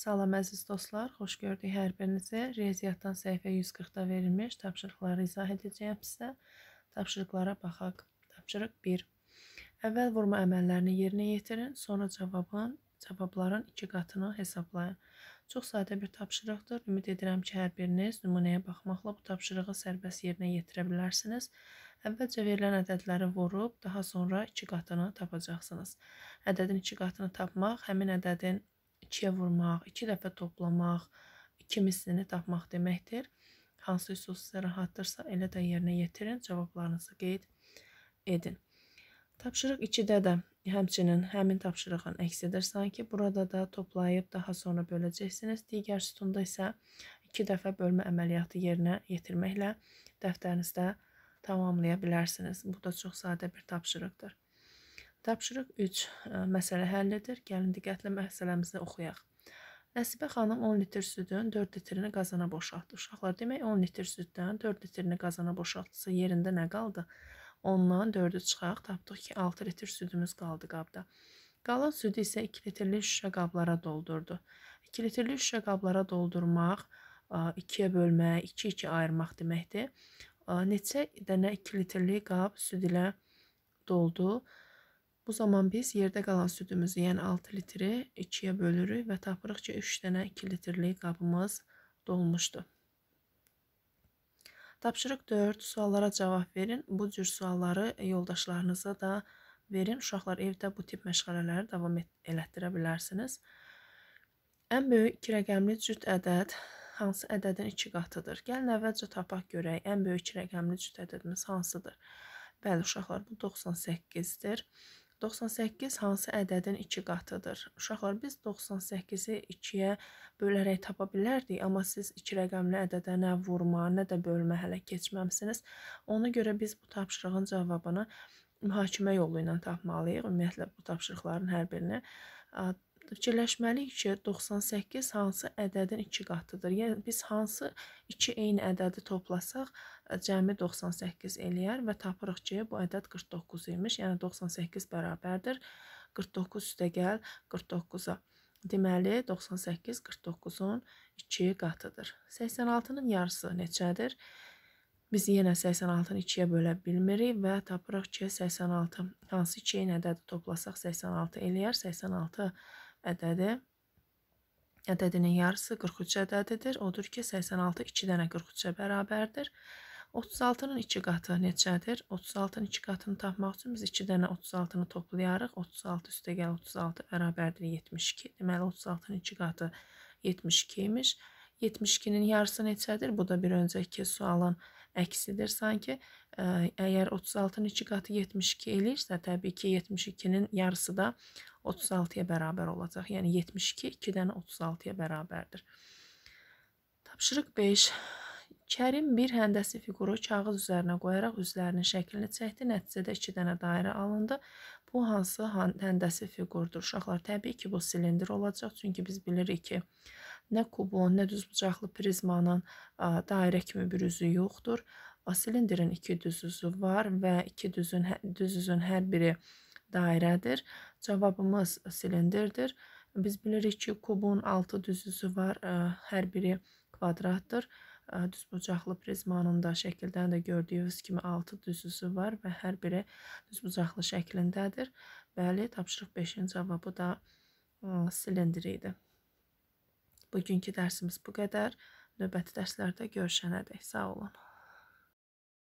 Salam əziz dostlar, xoş gördük hər birinizi. Riyaziyyatdan səhifə 140-da verilmiş tapşırıqları izah edəcəyəm sizə. Tapşırıqlara baxaq. Tapşırıq 1. Əvvəl vurma əməllərini yerinə yetirin, sonra cavabın, cavabların 2 qatını hesablayın. Çox sadə bir tapşırıqdır. Ümid edirəm ki, hər biriniz nümunəyə baxmaqla bu tapşırığı sərbəst yerinə yetirə bilərsiniz. Əvvəlcə verilən ədədləri vurub, daha sonra 2 qatını tapacaqsınız. Ədədin 2 qatını tapmaq həmin ədədin ikiyə vurmaq, iki dəfə toplamaq, iki mislini tapmaq deməkdir. Hansı üsul sizə rahatdırsa, elə də yerinə yetirin, cavablarınızı qeyd edin. Tapşırıq 2-də də həmçinin həmin tapşırığın əksidir sanki. Burada da toplayıb daha sonra böləcəksiniz. Digər sütunda isə 2 dəfə bölmə əməliyyatı yerinə yetirməklə dəftərinizdə tamamlaya bilərsiniz. Bu da çox sadə bir tapşırıqdır. Tapşırıq 3 e, məsələ həllidir. Gəlin diqqətlə məsələmizi oxuyaq. Nəsibə xanım 10 litr südün 4 litrini qazana boşaltdı. Uşaqlar demək 10 litr süddən 4 litrini qazana boşaltdısa yerində nə qaldı? Ondan 4-ü çıxaq, tapdıq ki 6 litr südümüz qaldı qabda. Qalan südü isə 2 litrlik şüşə qablara doldurdu. 2 litrlik şüşə qablara doldurmaq 2-yə e, bölmək, 2-2 ayırmaq deməkdir. E, neçə dənə 2 litrlik qab süd ilə doldu? Bu zaman biz yerdə qalan südümüzü, yəni 6 litri 2-yə bölürük və tapırıq ki, 3 dənə 2 litrlik qabımız dolmuşdu. Tapşırıq 4. Suallara cavab verin. Bu cür sualları yoldaşlarınıza da verin. Uşaqlar evdə bu tip məşğələləri davam elətdirə bilərsiniz. Ən böyük 2 rəqəmli cüt ədəd hansı ədədin 2 qatıdır? Gəlin əvvəlcə tapaq görək. Ən böyük 2 rəqəmli cüt ədədimiz hansıdır? Bəli, uşaqlar, bu 98-dir. 98 hansı ədədin 2 qatıdır? Uşaqlar, biz 98-i 2-yə bölərək tapa bilərdik, amma siz 2 rəqəmli ədədə nə vurma, nə də bölmə hələ keçməmsiniz. Ona görə biz bu tapşırığın cavabını mühakimə yolu ilə tapmalıyıq. Ümumiyyətlə bu tapşırıqların hər birini fikirləşməliyik ki, 98 hansı ədədin 2 qatıdır? Yəni biz hansı iki eyni ədədi toplasaq cəmi 98 eləyər və tapırıq ki, bu ədəd 49 imiş. Yəni 98 bərabərdir 49 üstəgəl 49-a. Deməli 98 49-un 2 qatıdır. 86-nın yarısı neçədir? Biz yenə 86-nı 2-yə bölə bilmirik və tapırıq ki, 86 hansı 2 eyni ədədi toplasaq 86 eləyər. 86 ədədi. Ədədinin yarısı 43 ədədidir. Odur ki, 86 2 dənə 43-ə bərabərdir. 36-nın 2 qatı neçədir? 36-nın 2 qatını tapmaq üçün biz 2 dənə 36-nı toplayarıq. 36 üstə gəl 36 bərabərdir 72. Deməli 36-nın 2 qatı 72 imiş. 72-nin yarısı neçədir? Bu da bir öncəki sualın əksidir sanki. Əgər 36-nın 2 qatı 72 eləyirsə, təbii ki, 72-nin yarısı da 36-ya bərabər olacaq. Yəni 72 2-dən 36-ya bərabərdir. Tapşırıq 5. Kərim bir həndəsi fiquru kağız üzərinə qoyaraq üzlərinin şəklini çəkdi. Nəticədə 2 dənə dairə alındı. Bu hansı həndəsi fiqurdur? Uşaqlar, təbii ki, bu silindir olacaq, çünki biz bilirik ki, nə kubon, nə düzbucaqlı prizmanın ə, dairə kimi bir üzü yoxdur. A, silindirin iki düz üzü var və iki düzün hə-, düz üzün hər biri dairədir Cavabımız silindirdir. Biz bilirik ki, kubun 6 düzüsü var, e, hər biri kvadratdır. E, düzbucaqlı prizmanın da şəkildən də gördüyünüz kimi 6 düzüsü var və hər biri düzbucaqlı şəklindədir. Bəli, tapşırıq 5-ci cavabı da e, silindir idi. Bugünkü dərsimiz bu qədər. Növbəti dərslərdə görüşənədək. Sağ olun.